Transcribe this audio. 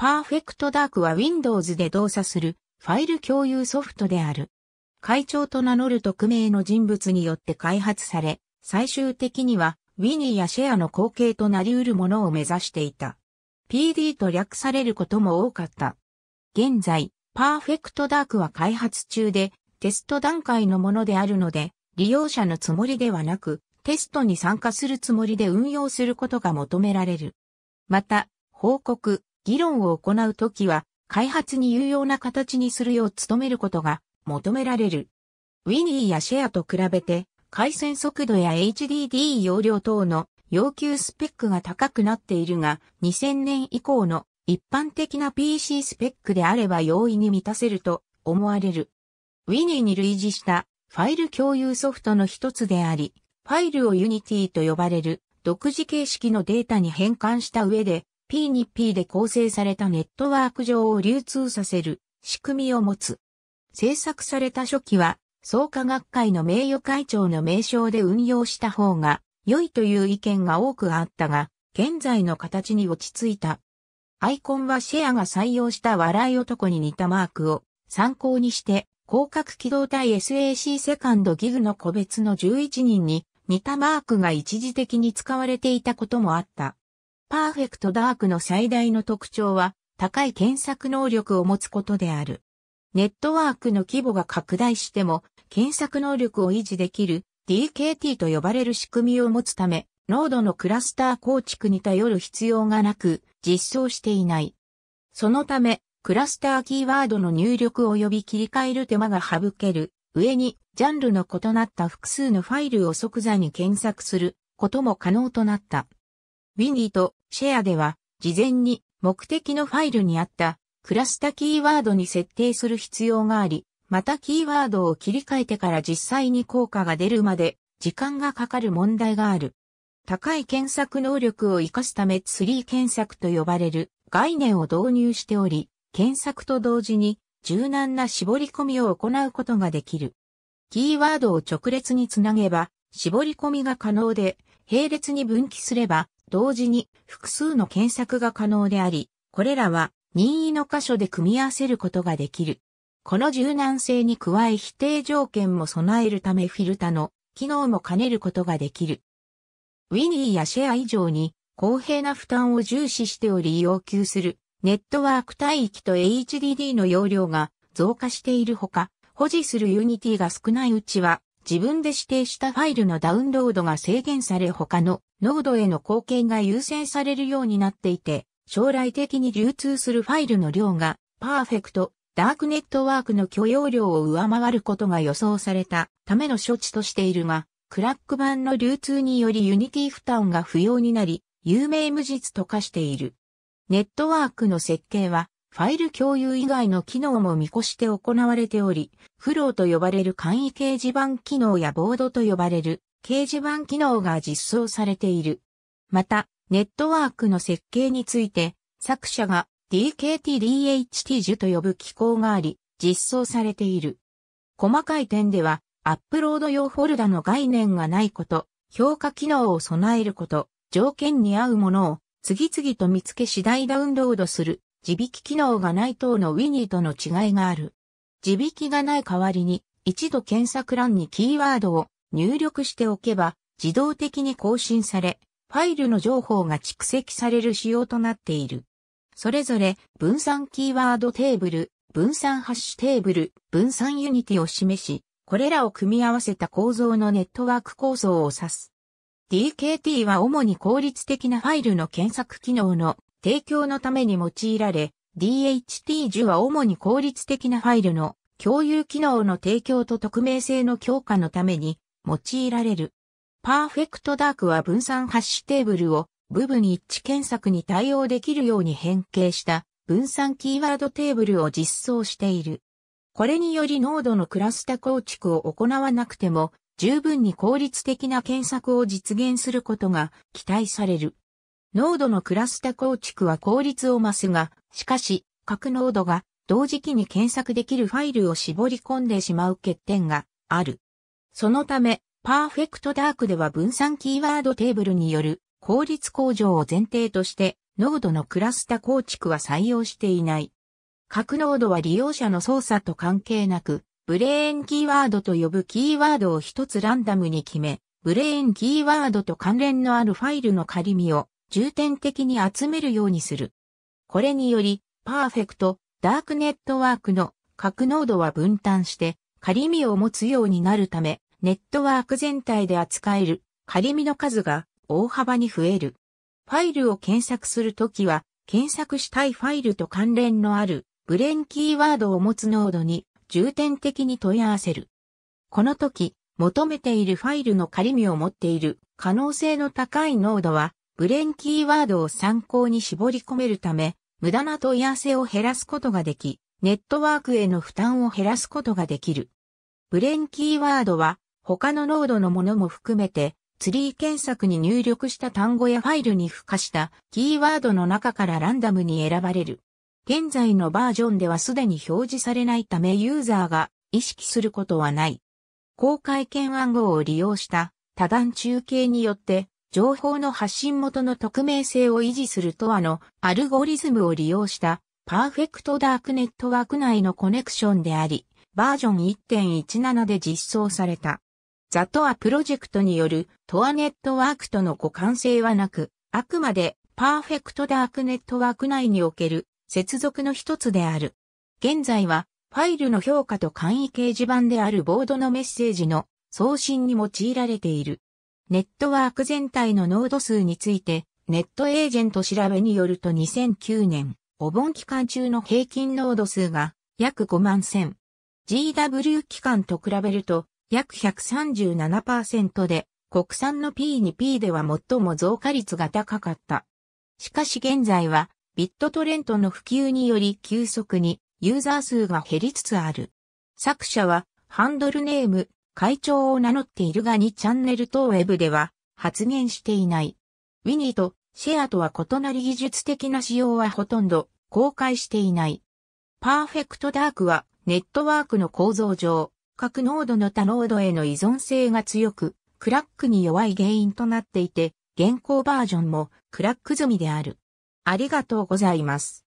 パーフェクトダークは Windows で動作するファイル共有ソフトである。会長と名乗る匿名の人物によって開発され、最終的にはウィニーやシェアの後継となり得るものを目指していた。PD と略されることも多かった。現在、パーフェクトダークは開発中で、テスト段階のものであるので、利用者のつもりではなく、テストに参加するつもりで運用することが求められる。また、報告、議論を行うときは、開発に有用な形にするよう努めることが求められる。ウィニーやシェアと比べて、回線速度や HDD 容量等の要求スペックが高くなっているが、2000年以降の一般的な PC スペックであれば容易に満たせると思われる。ウィニーに類似したファイル共有ソフトの一つであり、ファイルを Unity と呼ばれる独自形式のデータに変換した上で P 2 P で構成されたネットワーク上を流通させる仕組みを持つ。制作された初期は、創価学会の名誉会長の名称で運用した方が良いという意見が多くあったが、現在の形に落ち着いた。アイコンはシェアが採用した笑い男に似たマークを参考にして、広角機動隊 SAC セカンドギグの個別の11人に似たマークが一時的に使われていたこともあった。パーフェクトダークの最大の特徴は、高い検索能力を持つことである。ネットワークの規模が拡大しても、検索能力を維持できる DKT と呼ばれる仕組みを持つため、ノードのクラスター構築に頼る必要がなく、実装していない。そのため、クラスターキーワードの入力及び切り替える手間が省ける。上に、ジャンルの異なった複数のファイルを即座に検索することも可能となった。w i n とシェアでは、事前に目的のファイルにあったクラスタキーワードに設定する必要があり、またキーワードを切り替えてから実際に効果が出るまで時間がかかる問題がある。高い検索能力を活かすためツリー検索と呼ばれる概念を導入しており、検索と同時に柔軟な絞り込みを行うことができる。キーワードを直列につなげば、絞り込みが可能で、並列に分岐すれば、同時に複数の検索が可能であり、これらは任意の箇所で組み合わせることができる。この柔軟性に加え否定条件も備えるためフィルタの機能も兼ねることができる。ウィニーやシェア以上に公平な負担を重視しており要求するネットワーク帯域と HDD の容量が増加しているほか、保持するユニティが少ないうちは自分で指定したファイルのダウンロードが制限され他のノードへの貢献が優先されるようになっていて、将来的に流通するファイルの量がパーフェクト、ダークネットワークの許容量を上回ることが予想されたための処置としているが、クラック版の流通によりユニティ負担が不要になり、有名無実と化している。ネットワークの設計はファイル共有以外の機能も見越して行われており、フローと呼ばれる簡易掲示板機能やボードと呼ばれる掲示板機能が実装されている。また、ネットワークの設計について、作者が DKTDHTJ と呼ぶ機構があり、実装されている。細かい点では、アップロード用フォルダの概念がないこと、評価機能を備えること、条件に合うものを次々と見つけ次第ダウンロードする地引き機能がない等のウィニーとの違いがある。地引きがない代わりに、一度検索欄にキーワードを入力しておけば、自動的に更新され、ファイルの情報が蓄積される仕様となっている。それぞれ分散キーワードテーブル、分散ハッシュテーブル、分散ユニティを示し、これらを組み合わせた構造のネットワーク構造を指す。DKT は主に効率的なファイルの検索機能の提供のために用いられ、DHT10 は主に効率的なファイルの共有機能の提供と匿名性の強化のために用いられる。パーフェクトダークは分散ハッシュテーブルを部分一致検索に対応できるように変形した分散キーワードテーブルを実装している。これによりノードのクラスタ構築を行わなくても十分に効率的な検索を実現することが期待される。濃度のクラスタ構築は効率を増すが、しかし、各濃度が同時期に検索できるファイルを絞り込んでしまう欠点がある。そのため、パーフェクトダークでは分散キーワードテーブルによる効率向上を前提として、濃度のクラスタ構築は採用していない。各濃度は利用者の操作と関係なく、ブレーンキーワードと呼ぶキーワードを一つランダムに決め、ブレーンキーワードと関連のあるファイルの仮見を重点的に集めるようにする。これにより、パーフェクト、ダークネットワークの核濃度は分担して、仮身を持つようになるため、ネットワーク全体で扱える仮身の数が大幅に増える。ファイルを検索するときは、検索したいファイルと関連のあるブレンキーワードを持つノードに重点的に問い合わせる。この時、求めているファイルの仮身を持っている可能性の高いノードはブレンキーワードを参考に絞り込めるため、無駄な問い合わせを減らすことができ、ネットワークへの負担を減らすことができる。ブレンキーワードは他のノードのものも含めてツリー検索に入力した単語やファイルに付加したキーワードの中からランダムに選ばれる。現在のバージョンではすでに表示されないためユーザーが意識することはない。公開検案号を利用した多段中継によって情報の発信元の匿名性を維持するとあのアルゴリズムを利用したパーフェクトダークネットワーク内のコネクションであり、バージョン1.17で実装された。ザトアプロジェクトによるトアネットワークとの互換性はなく、あくまでパーフェクトダークネットワーク内における接続の一つである。現在はファイルの評価と簡易掲示板であるボードのメッセージの送信に用いられている。ネットワーク全体のノード数について、ネットエージェント調べによると2009年、お盆期間中の平均ノード数が約5万1000。GW 期間と比べると約137%で、国産の P2P では最も増加率が高かった。しかし現在は、ビットトレントの普及により急速にユーザー数が減りつつある。作者は、ハンドルネーム、会長を名乗っているが2チャンネルとウェブでは発言していない。ウィニーとシェアとは異なり技術的な仕様はほとんど公開していない。パーフェクトダークはネットワークの構造上、各ノードの他ノードへの依存性が強く、クラックに弱い原因となっていて、現行バージョンもクラック済みである。ありがとうございます。